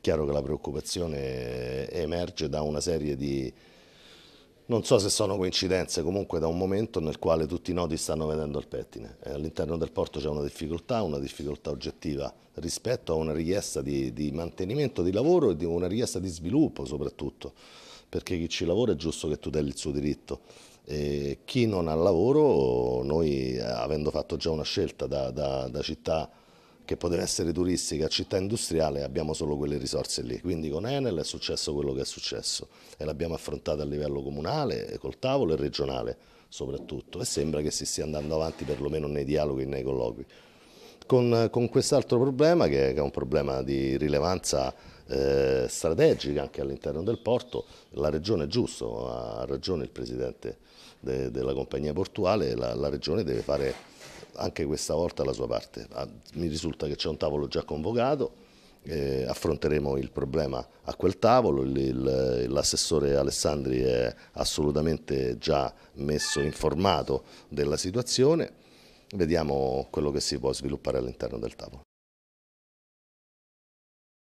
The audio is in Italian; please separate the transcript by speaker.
Speaker 1: È chiaro che la preoccupazione emerge da una serie di, non so se sono coincidenze, comunque da un momento nel quale tutti i nodi stanno vedendo al pettine. Eh, all'interno del porto c'è una difficoltà, una difficoltà oggettiva rispetto a una richiesta di, di, mantenimento di lavoro e di una richiesta di sviluppo soprattutto, perché chi ci lavora è giusto che tuteli il suo diritto. E chi non ha lavoro, noi eh, avendo fatto già una scelta da, da, da città che poteva essere turistica, città industriale, abbiamo solo quelle risorse lì. Quindi con Enel è successo quello che è successo e l'abbiamo affrontato a livello comunale, col tavolo e regionale soprattutto e sembra che si stia andando avanti perlomeno nei dialoghi e nei colloqui. Con, con quest'altro problema che, che è un problema di rilevanza eh, strategica anche all'interno del porto, la regione è giusto, ha ragione il presidente de, della compagnia portuale, la, la regione deve fare anche questa volta la sua parte. Ah, mi risulta che c'è un tavolo già convocato, eh, affronteremo il problema a quel tavolo, l'assessore Alessandri è assolutamente già messo informato della situazione, vediamo quello che si può sviluppare all'interno del tavolo.